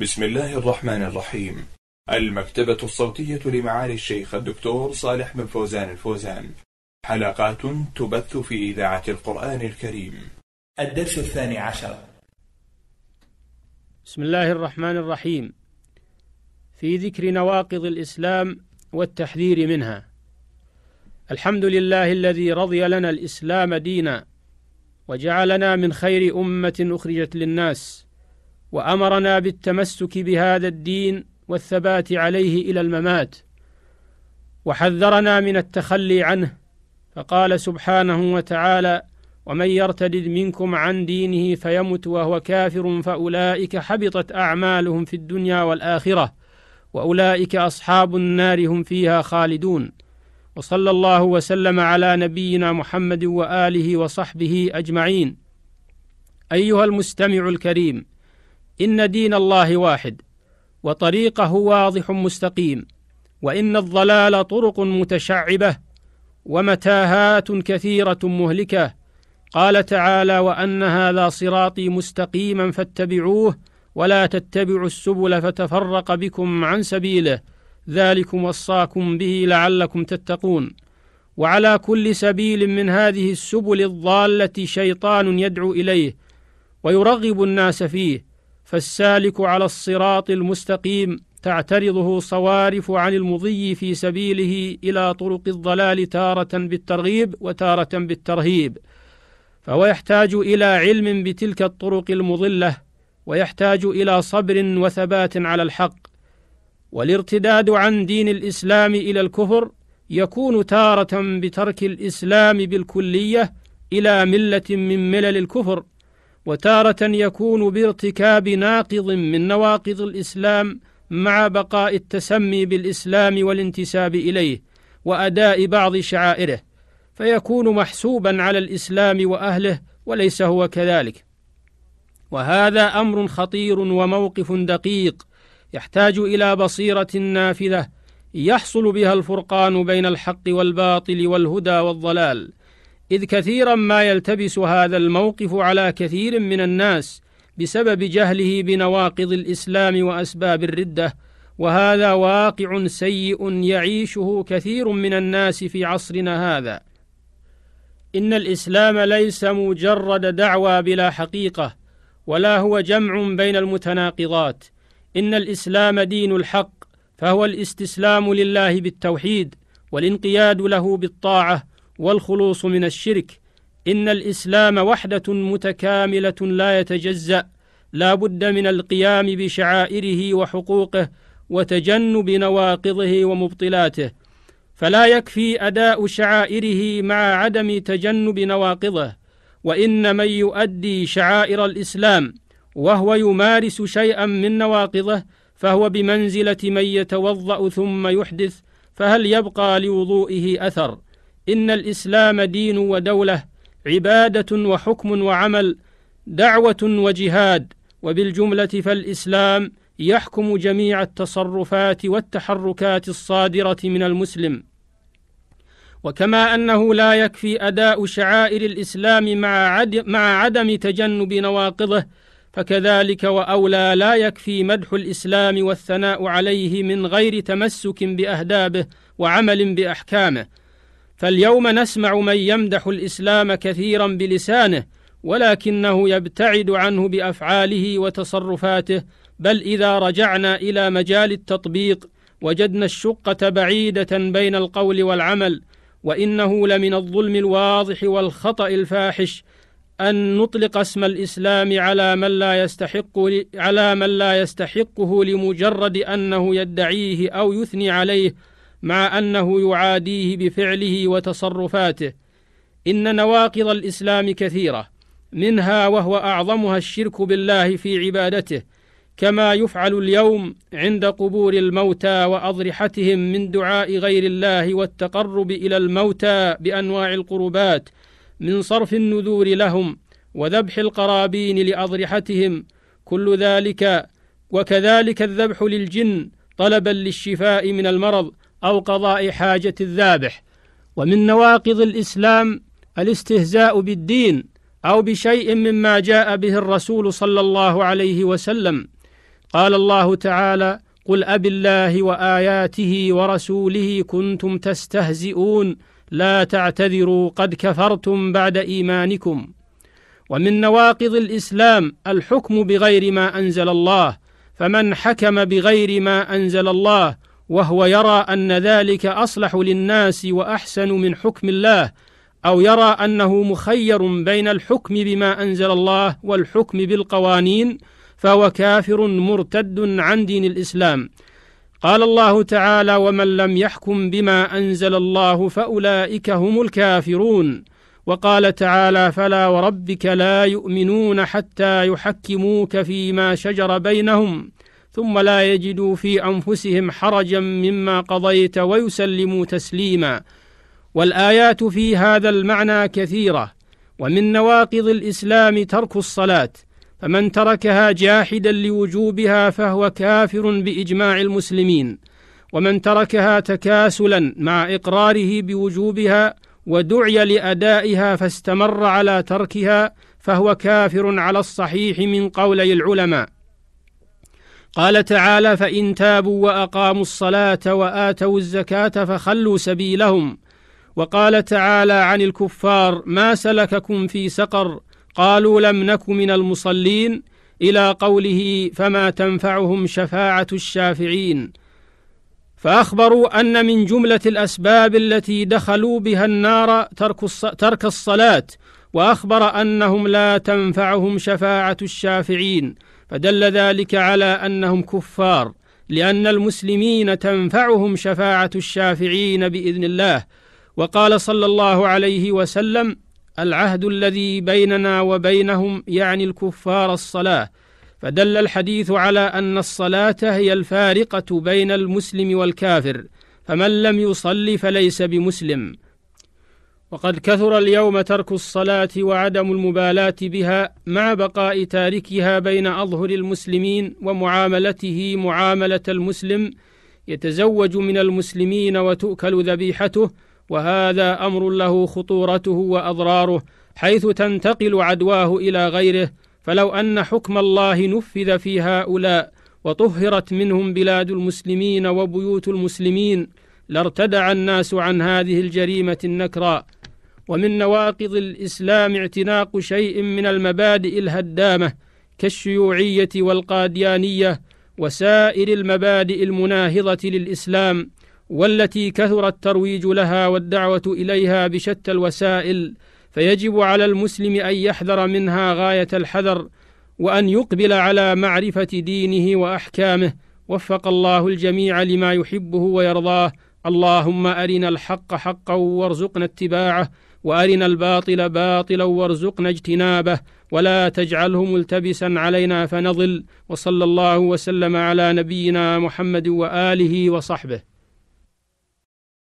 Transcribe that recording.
بسم الله الرحمن الرحيم المكتبة الصوتية لمعالي الشيخ الدكتور صالح بن فوزان الفوزان حلقات تبث في إذاعة القرآن الكريم الدرس الثاني عشر بسم الله الرحمن الرحيم في ذكر نواقض الإسلام والتحذير منها الحمد لله الذي رضي لنا الإسلام دينا وجعلنا من خير أمة أخرجت للناس وامرنا بالتمسك بهذا الدين والثبات عليه الى الممات وحذرنا من التخلي عنه فقال سبحانه وتعالى ومن يرتدد منكم عن دينه فيمت وهو كافر فاولئك حبطت اعمالهم في الدنيا والاخره واولئك اصحاب النار هم فيها خالدون وصلى الله وسلم على نبينا محمد واله وصحبه اجمعين ايها المستمع الكريم ان دين الله واحد وطريقه واضح مستقيم وان الضلال طرق متشعبه ومتاهات كثيره مهلكه قال تعالى وان هذا صراطي مستقيما فاتبعوه ولا تتبعوا السبل فتفرق بكم عن سبيله ذلكم وصاكم به لعلكم تتقون وعلى كل سبيل من هذه السبل الضاله شيطان يدعو اليه ويرغب الناس فيه فالسالك على الصراط المستقيم تعترضه صوارف عن المضي في سبيله الى طرق الضلال تاره بالترغيب وتاره بالترهيب فهو يحتاج الى علم بتلك الطرق المضله ويحتاج الى صبر وثبات على الحق والارتداد عن دين الاسلام الى الكفر يكون تاره بترك الاسلام بالكليه الى مله من ملل الكفر وتارة يكون بارتكاب ناقض من نواقض الإسلام مع بقاء التسمي بالإسلام والانتساب إليه وأداء بعض شعائره فيكون محسوبا على الإسلام وأهله وليس هو كذلك وهذا أمر خطير وموقف دقيق يحتاج إلى بصيرة نافذة يحصل بها الفرقان بين الحق والباطل والهدى والضلال إذ كثيرا ما يلتبس هذا الموقف على كثير من الناس بسبب جهله بنواقض الإسلام وأسباب الردة وهذا واقع سيء يعيشه كثير من الناس في عصرنا هذا إن الإسلام ليس مجرد دعوى بلا حقيقة ولا هو جمع بين المتناقضات إن الإسلام دين الحق فهو الاستسلام لله بالتوحيد والانقياد له بالطاعه والخلوص من الشرك ان الاسلام وحده متكامله لا يتجزا لا بد من القيام بشعائره وحقوقه وتجنب نواقضه ومبطلاته فلا يكفي اداء شعائره مع عدم تجنب نواقضه وان من يؤدي شعائر الاسلام وهو يمارس شيئا من نواقضه فهو بمنزله من يتوضا ثم يحدث فهل يبقى لوضوئه اثر إن الإسلام دين ودولة عبادة وحكم وعمل دعوة وجهاد وبالجملة فالإسلام يحكم جميع التصرفات والتحركات الصادرة من المسلم وكما أنه لا يكفي أداء شعائر الإسلام مع, مع عدم تجنب نواقضه فكذلك وأولى لا يكفي مدح الإسلام والثناء عليه من غير تمسك بأهدابه وعمل بأحكامه فاليوم نسمع من يمدح الاسلام كثيرا بلسانه ولكنه يبتعد عنه بافعاله وتصرفاته بل اذا رجعنا الى مجال التطبيق وجدنا الشقه بعيده بين القول والعمل وانه لمن الظلم الواضح والخطا الفاحش أن نطلق اسم الإسلام على من لا يستحق على من لا يستحقه لمجرد أنه يدعيه أو يثني عليه مع انه يعاديه بفعله وتصرفاته ان نواقض الاسلام كثيره منها وهو اعظمها الشرك بالله في عبادته كما يفعل اليوم عند قبور الموتى واضرحتهم من دعاء غير الله والتقرب الى الموتى بانواع القربات من صرف النذور لهم وذبح القرابين لاضرحتهم كل ذلك وكذلك الذبح للجن طلبا للشفاء من المرض أو قضاء حاجة الذابح ومن نواقض الإسلام الاستهزاء بالدين أو بشيء مما جاء به الرسول صلى الله عليه وسلم قال الله تعالى قل أب الله وآياته ورسوله كنتم تستهزئون لا تعتذروا قد كفرتم بعد إيمانكم ومن نواقض الإسلام الحكم بغير ما أنزل الله فمن حكم بغير ما أنزل الله وهو يرى ان ذلك اصلح للناس واحسن من حكم الله او يرى انه مخير بين الحكم بما انزل الله والحكم بالقوانين فهو كافر مرتد عن دين الاسلام قال الله تعالى ومن لم يحكم بما انزل الله فاولئك هم الكافرون وقال تعالى فلا وربك لا يؤمنون حتى يحكموك فيما شجر بينهم ثم لا يجدوا في انفسهم حرجا مما قضيت ويسلموا تسليما والايات في هذا المعنى كثيره ومن نواقض الاسلام ترك الصلاه فمن تركها جاحدا لوجوبها فهو كافر باجماع المسلمين ومن تركها تكاسلا مع اقراره بوجوبها ودعي لادائها فاستمر على تركها فهو كافر على الصحيح من قولي العلماء قال تعالى فان تابوا واقاموا الصلاه واتوا الزكاه فخلوا سبيلهم وقال تعالى عن الكفار ما سلككم في سقر قالوا لم نك من المصلين الى قوله فما تنفعهم شفاعه الشافعين فاخبروا ان من جمله الاسباب التي دخلوا بها النار ترك الصلاه واخبر انهم لا تنفعهم شفاعه الشافعين فدل ذلك على انهم كفار لان المسلمين تنفعهم شفاعه الشافعين باذن الله وقال صلى الله عليه وسلم العهد الذي بيننا وبينهم يعني الكفار الصلاه فدل الحديث على ان الصلاه هي الفارقه بين المسلم والكافر فمن لم يصل فليس بمسلم وقد كثر اليوم ترك الصلاة وعدم المبالاة بها مع بقاء تاركها بين أظهر المسلمين ومعاملته معاملة المسلم يتزوج من المسلمين وتؤكل ذبيحته وهذا أمر له خطورته وأضراره حيث تنتقل عدواه إلى غيره فلو أن حكم الله نفذ في هؤلاء وطهرت منهم بلاد المسلمين وبيوت المسلمين لارتدع الناس عن هذه الجريمه النكراء ومن نواقض الإسلام اعتناق شيء من المبادئ الهدامة كالشيوعية والقاديانية وسائر المبادئ المناهضة للإسلام والتي كثر الترويج لها والدعوة إليها بشتى الوسائل فيجب على المسلم أن يحذر منها غاية الحذر وأن يقبل على معرفة دينه وأحكامه وفق الله الجميع لما يحبه ويرضاه اللهم أرنا الحق حقا وارزقنا اتباعه وارنا الباطل باطلا وارزقنا اجتنابه ولا تجعله ملتبسا علينا فنضل وصلى الله وسلم على نبينا محمد واله وصحبه